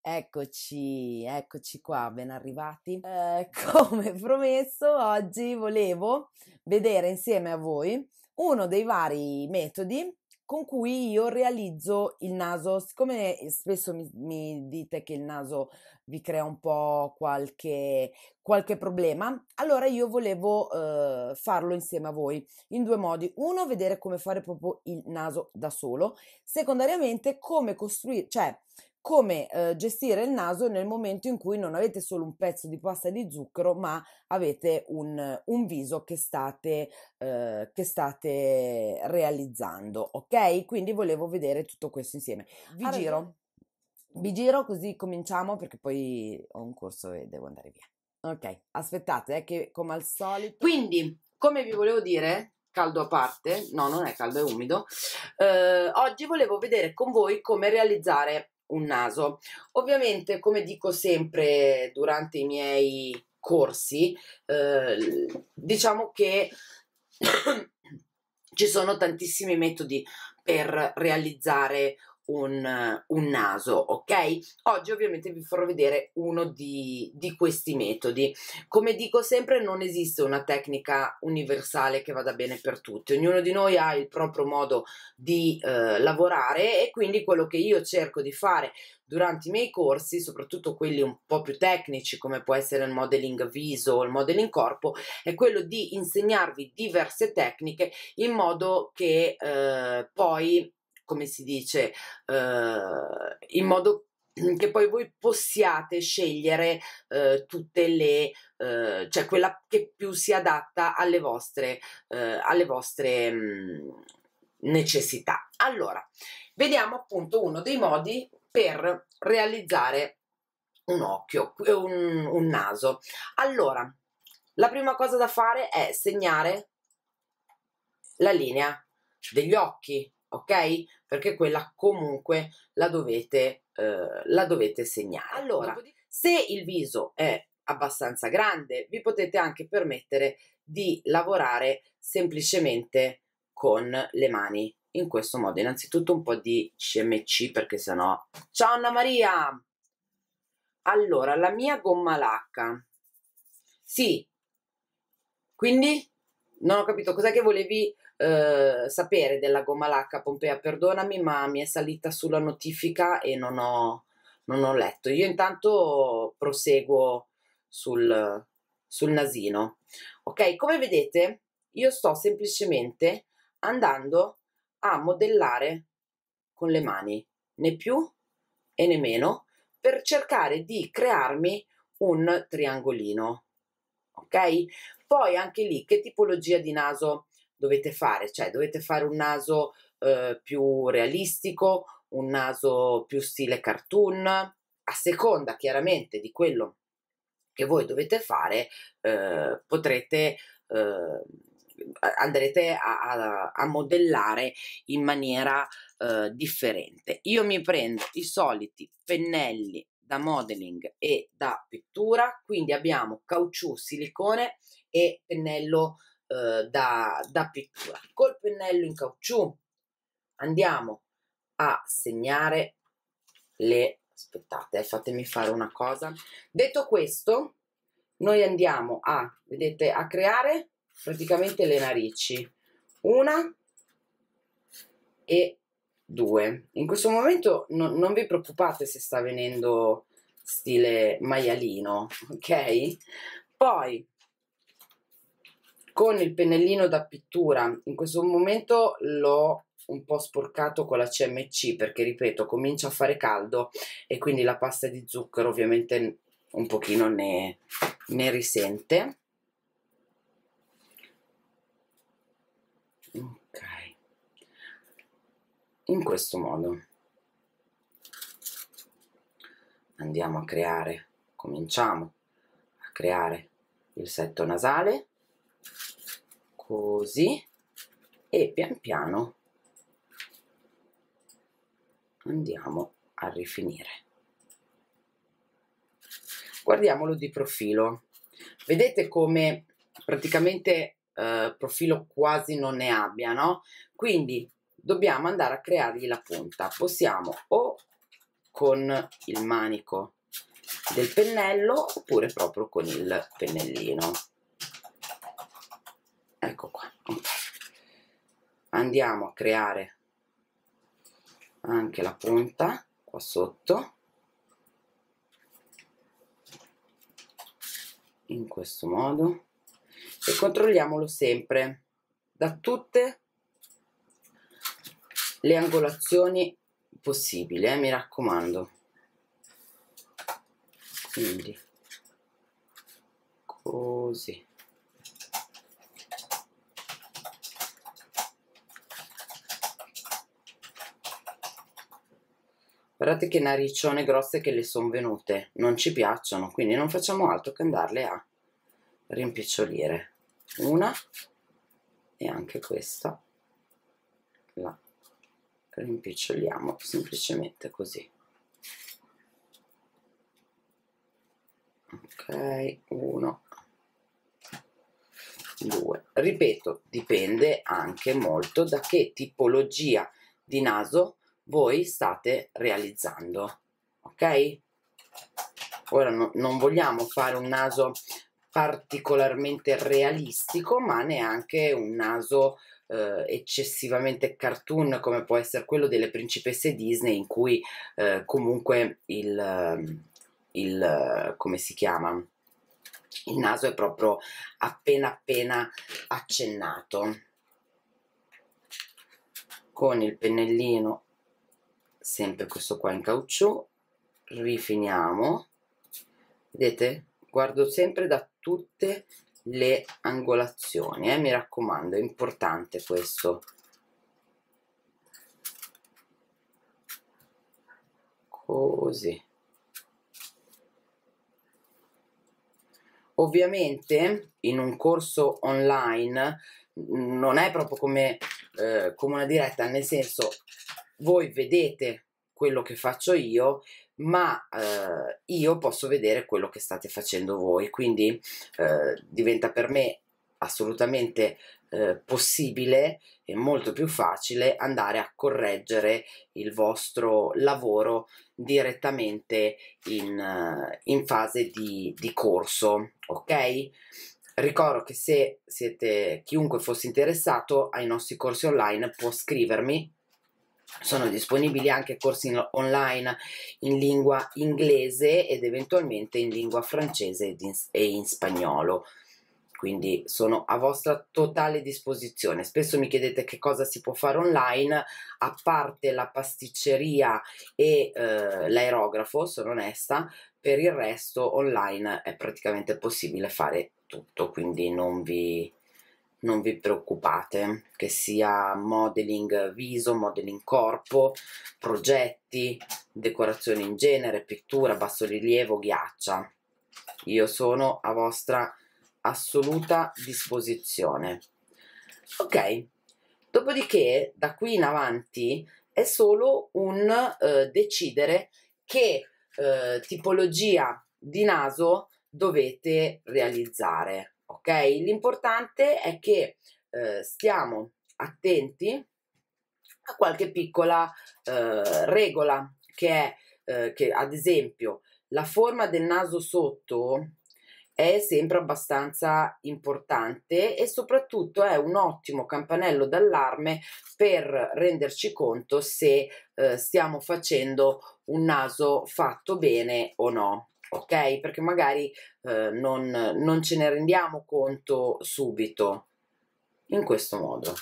Eccoci, eccoci qua, ben arrivati. Eh, come promesso, oggi volevo vedere insieme a voi uno dei vari metodi con cui io realizzo il naso. Siccome eh, spesso mi, mi dite che il naso vi crea un po' qualche, qualche problema, allora io volevo eh, farlo insieme a voi in due modi. Uno, vedere come fare proprio il naso da solo. Secondariamente, come costruire, cioè come eh, gestire il naso nel momento in cui non avete solo un pezzo di pasta di zucchero, ma avete un, un viso che state, eh, che state realizzando, ok? Quindi volevo vedere tutto questo insieme. Vi allora, giro, vi giro così cominciamo perché poi ho un corso e devo andare via. Ok, aspettate, eh, che come al solito... Quindi, come vi volevo dire, caldo a parte, no, non è caldo, è umido. Eh, oggi volevo vedere con voi come realizzare un naso. Ovviamente, come dico sempre durante i miei corsi, eh, diciamo che ci sono tantissimi metodi per realizzare un, un, naso, ok? Oggi ovviamente vi farò vedere uno di, di, questi metodi. Come dico sempre, non esiste una tecnica universale che vada bene per tutti. Ognuno di noi ha il proprio modo di eh, lavorare e quindi quello che io cerco di fare durante i miei corsi, soprattutto quelli un po' più tecnici come può essere il modeling viso o il modeling corpo, è quello di insegnarvi diverse tecniche in modo che eh, poi come si dice, eh, in modo mhmm, che poi voi possiate scegliere eh, tutte le, eh, cioè quella che più si adatta alle vostre, alle vostre mh, mhmm, necessità. Allora, vediamo appunto uno dei modi per realizzare un occhio, un, un naso. Allora, la prima cosa da fare è segnare la linea degli occhi, ok? Perché quella comunque la dovete, eh, la dovete segnare. Allora, se il viso è abbastanza grande, vi potete anche permettere di lavorare semplicemente con le mani. In questo modo, innanzitutto un po' di CMC perché sennò... Ciao Anna Maria! Allora, la mia gomma lacca. Sì. Quindi non ho capito cos'è che volevi eh, sapere della gomma lacca, Pompea. Perdonami, ma mi è salita sulla notifica e non ho, non ho letto. Io intanto proseguo sul, sul nasino. Ok, come vedete, io sto semplicemente andando a modellare con le mani, né più e né meno, per cercare di crearmi un triangolino. Ok? Poi anche lì che tipologia di naso dovete fare, cioè dovete fare un naso eh, più realistico, un naso più stile cartoon, a seconda chiaramente di quello che voi dovete fare, eh, potrete eh, andrete a, a, a, modellare in maniera eh, differente. Io mi prendo i soliti pennelli da modeling e da pittura, quindi abbiamo caucciù, silicone e pennello eh, da, da pittura. Col pennello in caucciù andiamo a segnare le... aspettate, eh, fatemi fare una cosa. Detto questo, noi andiamo a, vedete, a creare praticamente le narici. Una e due. In questo momento no, non vi preoccupate se sta venendo stile maialino, ok? Poi con il pennellino da pittura. In questo momento l'ho un po' sporcato con la CMC perché ripeto comincia a fare caldo e quindi la pasta di zucchero ovviamente un pochino ne, ne risente. Ok, in questo modo andiamo a creare, cominciamo a creare il setto nasale così e pian piano andiamo a rifinire guardiamolo di profilo vedete come praticamente eh, profilo quasi non ne abbia no quindi dobbiamo andare a creargli la punta possiamo o con il manico del pennello oppure proprio con il pennellino andiamo a creare anche la punta qua sotto in questo modo e controlliamolo sempre da tutte le angolazioni possibili eh, mi raccomando quindi così guardate che naricione grosse che le sono venute non ci piacciono quindi non facciamo altro che andarle a rimpicciolire una e anche questa la rimpiccioliamo semplicemente così ok uno, due. ripeto dipende anche molto da che tipologia di naso voi state realizzando ok ora no, non vogliamo fare un naso particolarmente realistico ma neanche un naso eh, eccessivamente cartoon come può essere quello delle principesse Disney in cui eh, comunque il, ehm, il eh, come si chiama il naso è proprio appena appena accennato con il pennellino sempre questo qua in caucciù rifiniamo vedete guardo sempre da tutte le angolazioni eh? mi raccomando è importante questo così ovviamente in un corso online mm, non è proprio come, eh, come una diretta nel senso voi vedete quello che faccio io, ma eh, io posso vedere quello che state facendo voi, quindi eh, diventa per me assolutamente eh, possibile e molto più facile andare a correggere il vostro lavoro direttamente in, eh, in fase di, di corso, ok? Ricordo che se siete chiunque fosse interessato ai nostri corsi online può scrivermi sono disponibili anche corsi in online in lingua inglese ed eventualmente in lingua francese ed in, e in spagnolo. Quindi sono a vostra totale disposizione. Spesso mi chiedete che cosa si può fare online, a parte la pasticceria e eh, l'aerografo, sono onesta, per il resto online è praticamente possibile fare tutto, quindi non vi, non vi preoccupate, che sia modeling viso, modeling corpo, progetti, decorazioni in genere, pittura, bassorilievo, ghiaccia. Io sono a vostra assoluta disposizione. Ok, dopodiché da qui in avanti è solo un eh, decidere che eh, tipologia di naso dovete realizzare L'importante è che eh, stiamo attenti a qualche piccola eh, regola che è eh, che ad esempio la forma del naso sotto è sempre abbastanza importante e soprattutto è un ottimo campanello d'allarme per renderci conto se eh, stiamo facendo un naso fatto bene o no ok? Perché magari eh, non, non ce ne rendiamo conto subito, in questo modo.